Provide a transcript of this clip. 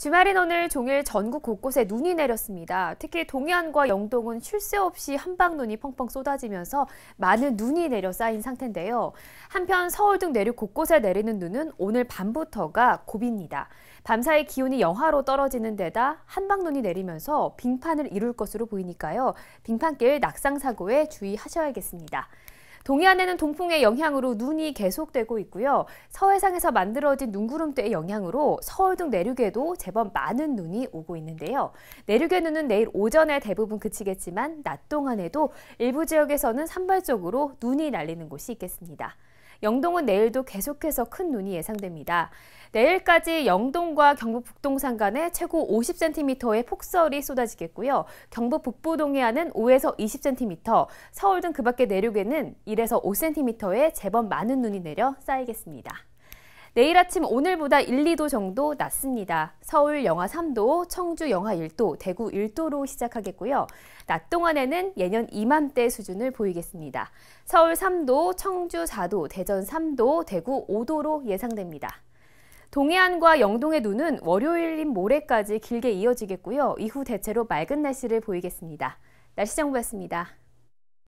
주말인 오늘 종일 전국 곳곳에 눈이 내렸습니다. 특히 동해안과 영동은 쉴 새 없이 한방눈이 펑펑 쏟아지면서 많은 눈이 내려 쌓인 상태인데요. 한편 서울 등 내륙 곳곳에 내리는 눈은 오늘 밤부터가 고비입니다. 밤사이 기온이 영하로 떨어지는 데다 한방눈이 내리면서 빙판을 이룰 것으로 보이니까요. 빙판길 낙상사고에 주의하셔야겠습니다. 동해안에는 동풍의 영향으로 눈이 계속되고 있고요. 서해상에서 만들어진 눈구름대의 영향으로 서울 등 내륙에도 제법 많은 눈이 오고 있는데요. 내륙의 눈은 내일 오전에 대부분 그치겠지만 낮 동안에도 일부 지역에서는 산발적으로 눈이 날리는 곳이 있겠습니다. 영동은 내일도 계속해서 큰 눈이 예상됩니다. 내일까지 영동과 경북 북동 산간에 최고 50cm의 폭설이 쏟아지겠고요. 경북 북부 동해안은 5에서 20cm, 서울 등 그 밖의 내륙에는 1에서 5cm의 제법 많은 눈이 내려 쌓이겠습니다. 내일 아침 오늘보다 1, 2도 정도 낮습니다. 서울 영하 3도, 청주 영하 1도, 대구 1도로 시작하겠고요. 낮 동안에는 예년 이맘때 수준을 보이겠습니다. 서울 3도, 청주 4도, 대전 3도, 대구 5도로 예상됩니다. 동해안과 영동의 눈은 월요일인 모레까지 길게 이어지겠고요. 이후 대체로 맑은 날씨를 보이겠습니다. 날씨 정보였습니다.